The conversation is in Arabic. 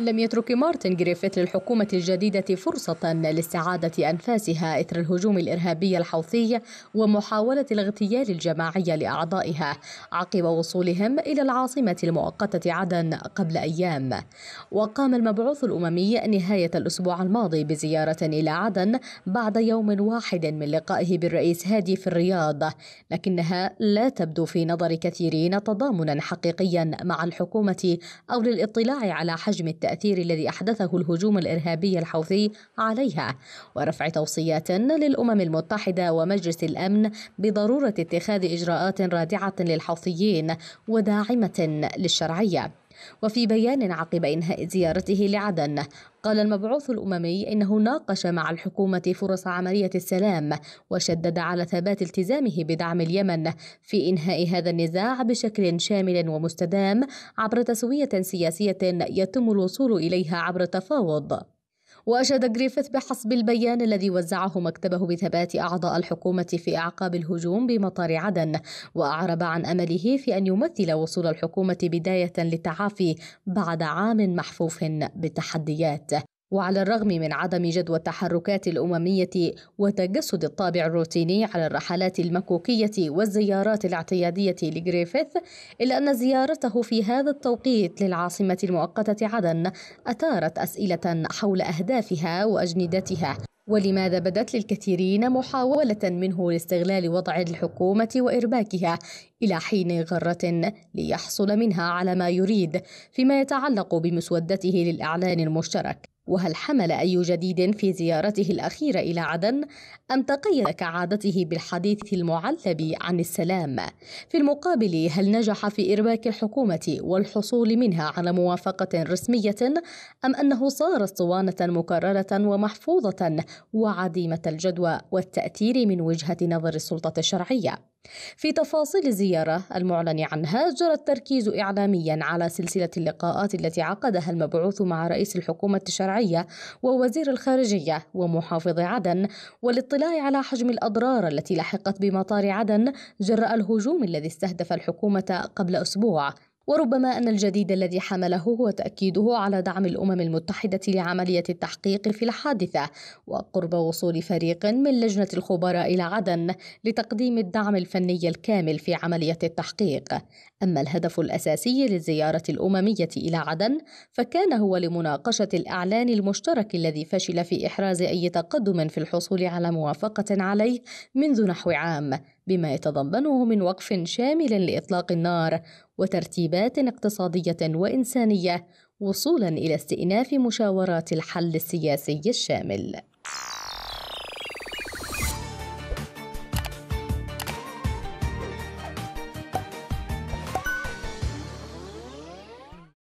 لم يترك مارتن جريفيث للحكومة الجديدة فرصة لاستعادة أنفاسها إثر الهجوم الإرهابي الحوثي ومحاولة الاغتيال الجماعي لأعضائها عقب وصولهم إلى العاصمة المؤقتة عدن قبل أيام وقام المبعوث الأممي نهاية الأسبوع الماضي بزيارة إلى عدن بعد يوم واحد من لقائه بالرئيس هادي في الرياض لكنها لا تبدو في نظر كثيرين تضامنا حقيقيا مع الحكومة أو للاطلاع على حجم التأثير التأثير الذي أحدثه الهجوم الإرهابي الحوثي عليها ورفع توصيات للأمم المتحدة ومجلس الأمن بضرورة اتخاذ إجراءات رادعة للحوثيين وداعمة للشرعية وفي بيان عقب إنهاء زيارته لعدن قال المبعوث الأممي إنه ناقش مع الحكومة فرص عملية السلام وشدد على ثبات التزامه بدعم اليمن في إنهاء هذا النزاع بشكل شامل ومستدام عبر تسوية سياسية يتم الوصول إليها عبر تفاوض وأشاد جريفيث بحسب البيان الذي وزعه مكتبه بثبات أعضاء الحكومة في أعقاب الهجوم بمطار عدن وأعرب عن أمله في أن يمثل وصول الحكومة بداية للتعافي بعد عام محفوف بالتحديات وعلى الرغم من عدم جدوى التحركات الأممية وتجسد الطابع الروتيني على الرحلات المكوكية والزيارات الاعتيادية لجريفيث إلا أن زيارته في هذا التوقيت للعاصمة المؤقتة عدن أثارت أسئلة حول أهدافها وأجندتها ولماذا بدت للكثيرين محاولة منه لاستغلال وضع الحكومة وإرباكها إلى حين غرة ليحصل منها على ما يريد فيما يتعلق بمسودته للإعلان المشترك وهل حمل أي جديد في زيارته الأخيرة إلى عدن أم تقيد كعادته بالحديث المعلب عن السلام؟ في المقابل هل نجح في إرباك الحكومة والحصول منها على موافقة رسمية أم أنه صار اسطوانة مكررة ومحفوظة وعديمة الجدوى والتأثير من وجهة نظر السلطة الشرعية؟ في تفاصيل الزيارة المعلن عنها جرى التركيز إعلاميا على سلسلة اللقاءات التي عقدها المبعوث مع رئيس الحكومة الشرعية الشرعية ووزير الخارجية ومحافظ عدن والاطلاع على حجم الأضرار التي لحقت بمطار عدن جراء الهجوم الذي استهدف الحكومة قبل أسبوع وربما أن الجديد الذي حمله هو تأكيده على دعم الأمم المتحدة لعملية التحقيق في الحادثة وقرب وصول فريق من لجنة الخبراء إلى عدن لتقديم الدعم الفني الكامل في عملية التحقيق أما الهدف الأساسي للزيارة الأممية إلى عدن فكان هو لمناقشة الإعلان المشترك الذي فشل في إحراز أي تقدم في الحصول على موافقة عليه منذ نحو عام بما يتضمنه من وقف شامل لاطلاق النار وترتيبات اقتصاديه وانسانيه وصولا الى استئناف مشاورات الحل السياسي الشامل